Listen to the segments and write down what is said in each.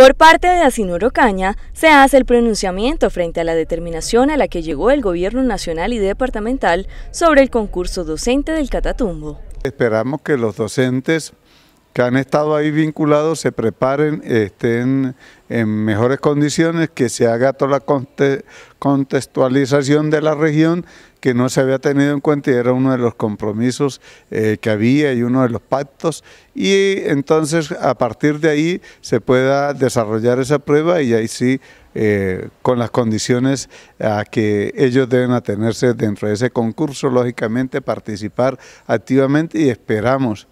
Por parte de Asinuro Caña, se hace el pronunciamiento frente a la determinación a la que llegó el Gobierno Nacional y Departamental sobre el concurso docente del Catatumbo. Esperamos que los docentes que han estado ahí vinculados se preparen, estén en mejores condiciones, que se haga toda la contextualización de la región que no se había tenido en cuenta y era uno de los compromisos eh, que había y uno de los pactos. Y entonces a partir de ahí se pueda desarrollar esa prueba y ahí sí eh, con las condiciones a que ellos deben atenerse dentro de ese concurso, lógicamente participar activamente y esperamos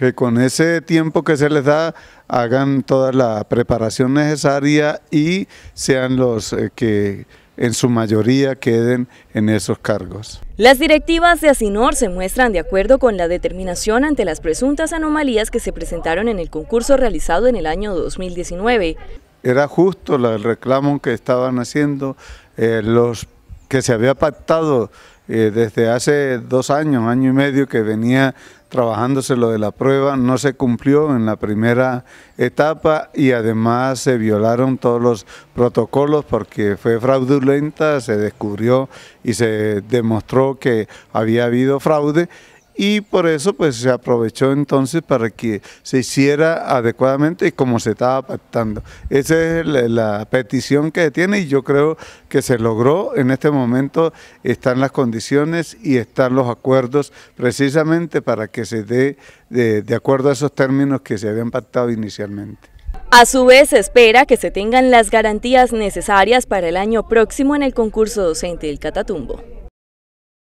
que con ese tiempo que se les da hagan toda la preparación necesaria y sean los eh, que en su mayoría queden en esos cargos. Las directivas de Asinor se muestran de acuerdo con la determinación ante las presuntas anomalías que se presentaron en el concurso realizado en el año 2019. Era justo el reclamo que estaban haciendo eh, los que se había pactado eh, desde hace dos años, año y medio que venía trabajándose lo de la prueba, no se cumplió en la primera etapa y además se violaron todos los protocolos porque fue fraudulenta, se descubrió y se demostró que había habido fraude y por eso pues se aprovechó entonces para que se hiciera adecuadamente y como se estaba pactando. Esa es la, petición que tiene y yo creo que se logró. En este momento están las condiciones y están los acuerdos precisamente para que se dé de, de acuerdo a esos términos que se habían pactado inicialmente. A su vez, se espera que se tengan las garantías necesarias para el año próximo en el concurso docente del Catatumbo.